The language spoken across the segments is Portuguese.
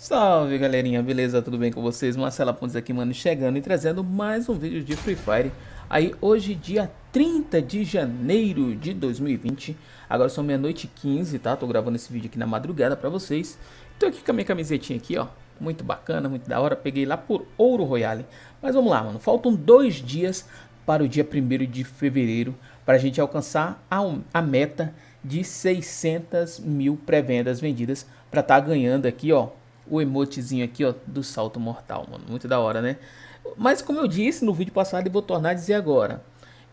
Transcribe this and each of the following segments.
Salve galerinha, beleza? Tudo bem com vocês? Marcela Pontes aqui, mano, chegando e trazendo mais um vídeo de Free Fire. Aí hoje, dia 30 de janeiro de 2020, agora são meia-noite e 15, tá? Tô gravando esse vídeo aqui na madrugada pra vocês. Tô aqui com a minha camisetinha aqui, ó, muito bacana, muito da hora, peguei lá por Ouro Royale. Mas vamos lá, mano, faltam dois dias para o dia 1 de fevereiro para a gente alcançar a, um, a meta de 600 mil pré-vendas vendidas para estar tá ganhando aqui, ó, o emotezinho aqui, ó, do salto mortal, mano. Muito da hora, né? Mas como eu disse no vídeo passado e vou tornar a dizer agora,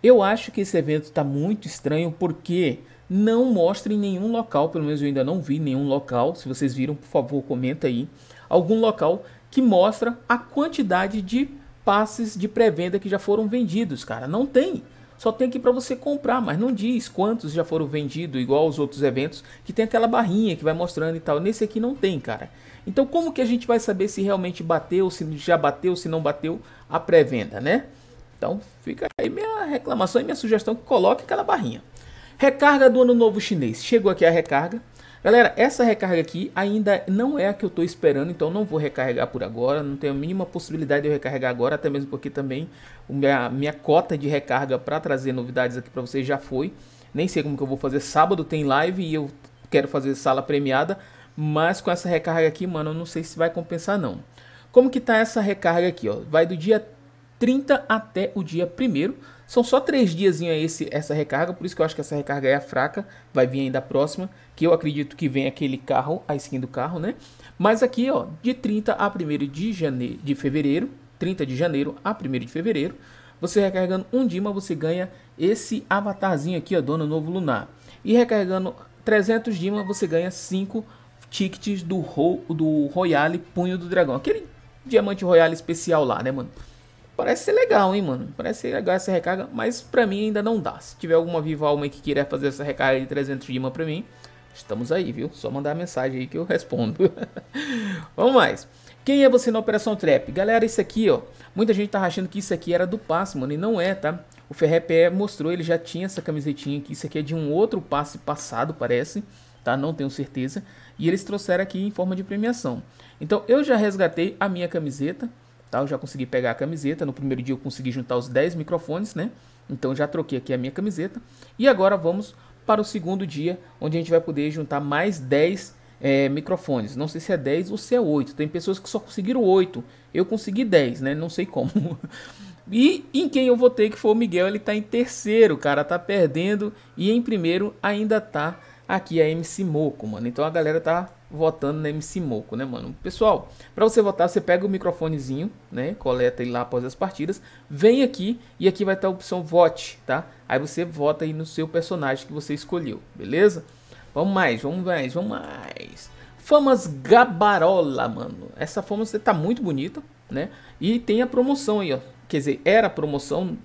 eu acho que esse evento tá muito estranho porque não mostra em nenhum local, pelo menos eu ainda não vi nenhum local. Se vocês viram, por favor, comenta aí. Algum local que mostra a quantidade de passes de pré-venda que já foram vendidos, cara. Não tem. Só tem aqui para você comprar, mas não diz quantos já foram vendidos, igual aos outros eventos, que tem aquela barrinha que vai mostrando e tal. Nesse aqui não tem, cara. Então como que a gente vai saber se realmente bateu, se já bateu, se não bateu a pré-venda, né? Então fica aí minha reclamação e minha sugestão que coloque aquela barrinha. Recarga do ano novo chinês. Chegou aqui a recarga. Galera, essa recarga aqui ainda não é a que eu estou esperando, então não vou recarregar por agora, não tenho a mínima possibilidade de eu recarregar agora, até mesmo porque também a minha, minha cota de recarga para trazer novidades aqui para vocês já foi. Nem sei como que eu vou fazer, sábado tem live e eu quero fazer sala premiada, mas com essa recarga aqui, mano, eu não sei se vai compensar não. Como que tá essa recarga aqui, ó? Vai do dia 30 até o dia 1 são só três dias esse, essa recarga, por isso que eu acho que essa recarga é a fraca, vai vir ainda a próxima, que eu acredito que vem aquele carro, a skin do carro, né? Mas aqui, ó, de 30 a 1 de, janeiro, de fevereiro, 30 de janeiro a 1 de fevereiro, você recarregando um Dima, você ganha esse avatarzinho aqui, ó, Dono Novo Lunar. E recarregando 300 Dima, você ganha 5 tickets do, Ro, do Royale Punho do Dragão. Aquele diamante Royale especial lá, né, mano? Parece ser legal, hein, mano? Parece ser legal essa recarga, mas pra mim ainda não dá. Se tiver alguma viva alma que queira fazer essa recarga de 300 de imã pra mim, estamos aí, viu? Só mandar mensagem aí que eu respondo. Vamos mais. Quem é você na Operação Trap? Galera, isso aqui, ó. Muita gente tá achando que isso aqui era do passe, mano, e não é, tá? O Ferrepé mostrou, ele já tinha essa camisetinha aqui. Isso aqui é de um outro passe passado, parece, tá? Não tenho certeza. E eles trouxeram aqui em forma de premiação. Então, eu já resgatei a minha camiseta, Tá? Eu já consegui pegar a camiseta. No primeiro dia eu consegui juntar os 10 microfones, né? Então já troquei aqui a minha camiseta. E agora vamos para o segundo dia, onde a gente vai poder juntar mais 10 é, microfones. Não sei se é 10 ou se é 8. Tem pessoas que só conseguiram 8. Eu consegui 10, né? Não sei como. E em quem eu votei, que foi o Miguel, ele tá em terceiro, cara, tá perdendo. E em primeiro ainda tá aqui é MC Moco, mano. Então a galera tá votando na MC Moco, né, mano? Pessoal, para você votar, você pega o microfonezinho, né? Coleta ele lá após as partidas, vem aqui e aqui vai estar tá a opção vote, tá? Aí você vota aí no seu personagem que você escolheu, beleza? Vamos mais, vamos mais, vamos mais. Famas Gabarola, mano. Essa fama você tá muito bonita, né? E tem a promoção aí, ó. Quer dizer, era promoção,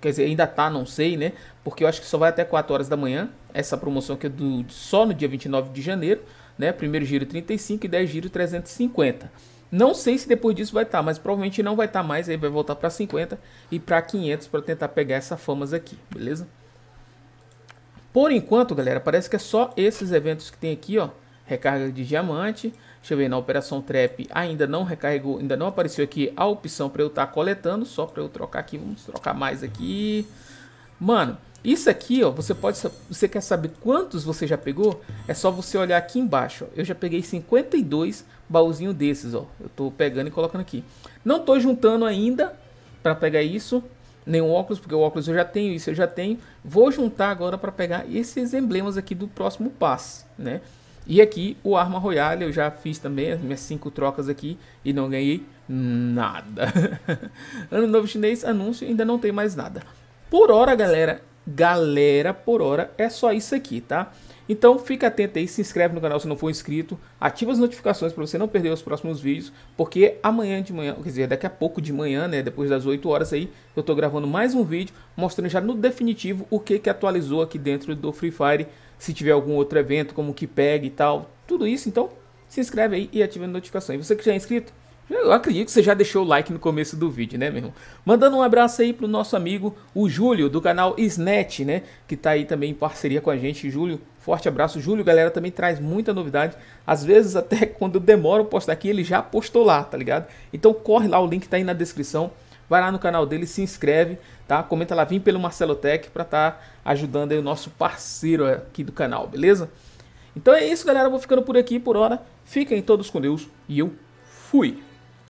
quer dizer, ainda tá, não sei, né? Porque eu acho que só vai até 4 horas da manhã, essa promoção que é do, só no dia 29 de janeiro, né? Primeiro giro 35 e 10 giro 350. Não sei se depois disso vai estar, tá, mas provavelmente não vai estar tá mais, aí vai voltar para 50 e para 500 para tentar pegar essa famas aqui, beleza? Por enquanto, galera, parece que é só esses eventos que tem aqui, ó recarga de diamante. Deixa eu ver, na operação trap ainda não recarregou, ainda não apareceu aqui a opção para eu estar tá coletando, só para eu trocar aqui, vamos trocar mais aqui. Mano, isso aqui, ó, você pode, você quer saber quantos você já pegou? É só você olhar aqui embaixo, ó. Eu já peguei 52 baúzinhos desses, ó. Eu tô pegando e colocando aqui. Não tô juntando ainda para pegar isso, nenhum óculos, porque o óculos eu já tenho, isso eu já tenho. Vou juntar agora para pegar esses emblemas aqui do próximo passo, né? E aqui o Arma Royale, eu já fiz também as minhas cinco trocas aqui e não ganhei nada. ano Novo Chinês, anúncio, ainda não tem mais nada. Por hora, galera, galera, por hora, é só isso aqui, tá? Então fica atento aí, se inscreve no canal se não for inscrito, ativa as notificações para você não perder os próximos vídeos, porque amanhã de manhã, quer dizer, daqui a pouco de manhã, né, depois das 8 horas aí, eu estou gravando mais um vídeo mostrando já no definitivo o que que atualizou aqui dentro do Free Fire, se tiver algum outro evento, como que pega e tal, tudo isso, então se inscreve aí e ativa a notificação. E você que já é inscrito, eu acredito que você já deixou o like no começo do vídeo, né, meu irmão? Mandando um abraço aí pro nosso amigo, o Júlio, do canal Snet, né? Que tá aí também em parceria com a gente. Júlio, Forte abraço. Júlio, galera, também traz muita novidade. Às vezes, até quando eu demoro postar aqui, ele já postou lá, tá ligado? Então corre lá, o link tá aí na descrição. Vai lá no canal dele, se inscreve, tá? Comenta lá, vim pelo Marcelo Tech pra tá ajudando aí o nosso parceiro aqui do canal, beleza? Então é isso, galera. Eu vou ficando por aqui por hora. Fiquem todos com Deus e eu fui!